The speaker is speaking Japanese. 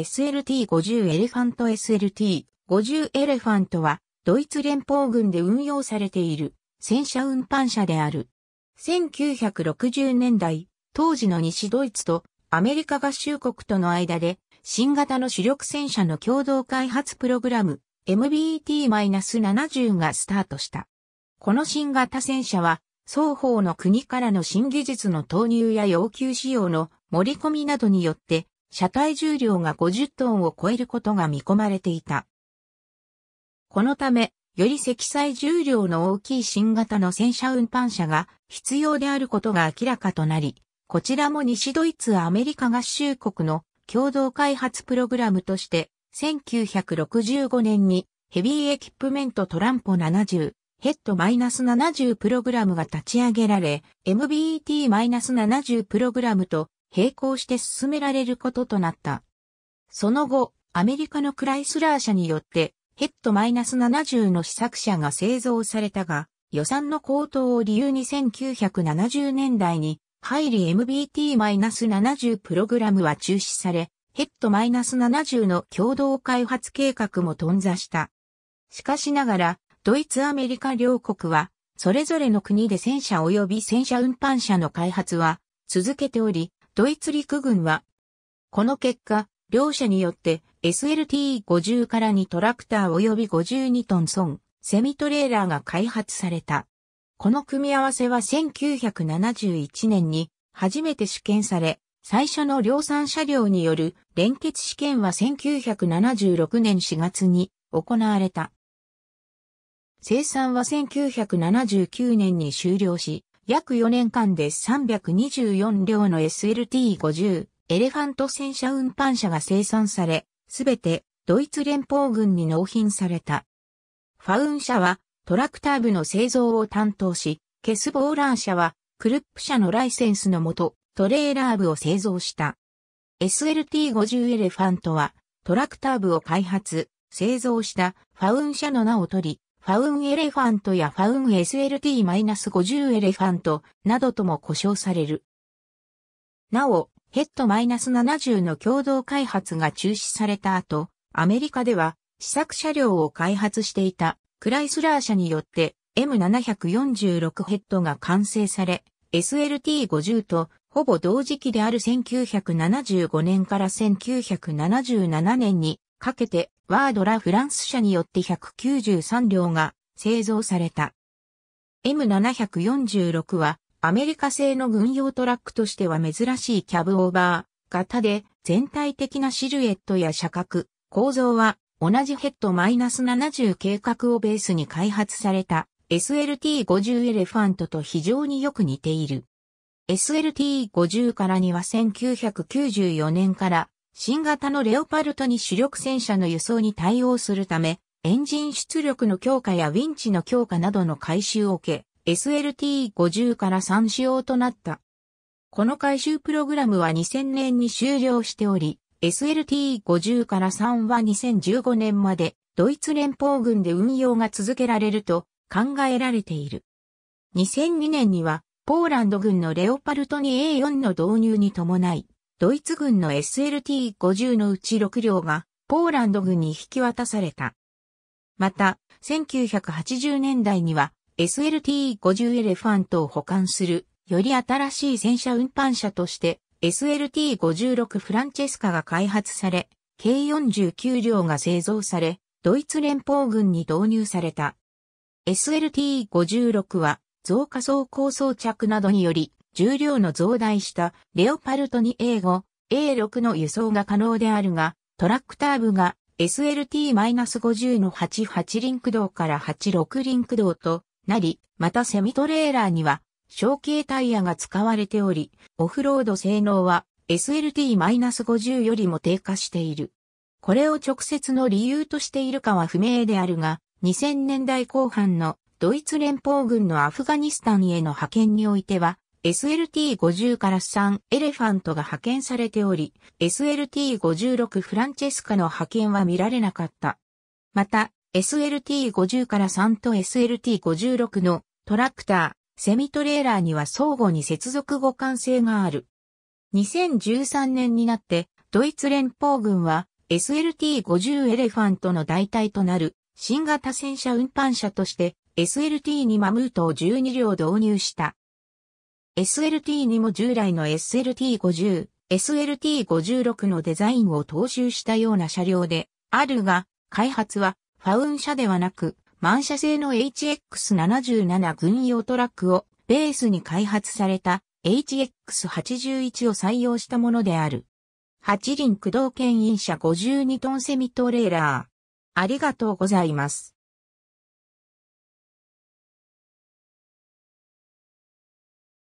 SLT50 エレファント SLT50 エレファントはドイツ連邦軍で運用されている戦車運搬車である。1960年代、当時の西ドイツとアメリカ合衆国との間で新型の主力戦車の共同開発プログラム MBT-70 がスタートした。この新型戦車は双方の国からの新技術の投入や要求仕様の盛り込みなどによって車体重量が50トンを超えることが見込まれていた。このため、より積載重量の大きい新型の戦車運搬車が必要であることが明らかとなり、こちらも西ドイツアメリカ合衆国の共同開発プログラムとして、1965年にヘビーエキプメントトランポ70、ヘッド -70 プログラムが立ち上げられ、MBET-70 プログラムと並行して進められることとなった。その後、アメリカのクライスラー社によって、ヘッド -70 の試作車が製造されたが、予算の高騰を理由に1970年代に、ハイリ MBT-70 プログラムは中止され、ヘッド -70 の共同開発計画も頓挫した。しかしながら、ドイツアメリカ両国は、それぞれの国で戦車及び戦車運搬車の開発は続けており、ドイツ陸軍は、この結果、両者によって SLT50 から2トラクター及び52トン損、セミトレーラーが開発された。この組み合わせは1971年に初めて試験され、最初の量産車両による連結試験は1976年4月に行われた。生産は1979年に終了し、約4年間で324両の SLT50 エレファント戦車運搬車が生産され、すべてドイツ連邦軍に納品された。ファウン社はトラクター部の製造を担当し、ケスボーラー社はクルップ社のライセンスのもとトレーラー部を製造した。SLT50 エレファントはトラクター部を開発、製造したファウン社の名を取り、ファウンエレファントやファウン SLT-50 エレファントなどとも呼称される。なお、ヘッド -70 の共同開発が中止された後、アメリカでは試作車両を開発していたクライスラー社によって M746 ヘッドが完成され、SLT50 とほぼ同時期である1975年から1977年にかけてワードラ・フランス社によって193両が製造された。M746 はアメリカ製の軍用トラックとしては珍しいキャブオーバー型で全体的なシルエットや車格、構造は同じヘッド -70 計画をベースに開発された SLT50 エレファントと非常によく似ている。SLT50 からには1994年から新型のレオパルトに主力戦車の輸送に対応するため、エンジン出力の強化やウィンチの強化などの改修を受け、SLT50 から3仕様となった。この改修プログラムは2000年に終了しており、SLT50 から3は2015年までドイツ連邦軍で運用が続けられると考えられている。2002年にはポーランド軍のレオパルトに A4 の導入に伴い、ドイツ軍の SLT50 のうち6両がポーランド軍に引き渡された。また、1980年代には SLT50 エレファントを保管するより新しい戦車運搬車として SLT56 フランチェスカが開発され、計49両が製造され、ドイツ連邦軍に導入された。SLT56 は増加装甲装着などにより重量の増大したレオパルト 2A5、A6 の輸送が可能であるが、トラックターブが SLT-50 の88輪駆動から86輪駆動となり、またセミトレーラーには小径タイヤが使われており、オフロード性能は SLT-50 よりも低下している。これを直接の理由としているかは不明であるが、2000年代後半のドイツ連邦軍のアフガニスタンへの派遣においては、SLT50 から3エレファントが派遣されており、SLT56 フランチェスカの派遣は見られなかった。また、SLT50 から3と SLT56 のトラクター、セミトレーラーには相互に接続互換性がある。2013年になって、ドイツ連邦軍は SLT50 エレファントの代替となる新型戦車運搬車として SLT にマムートを12両導入した。SLT にも従来の SLT50、SLT56 のデザインを踏襲したような車両であるが、開発はファウン車ではなく、満車製の HX77 軍用トラックをベースに開発された HX81 を採用したものである。8輪駆動牽引車52トンセミトレーラー。ありがとうございます。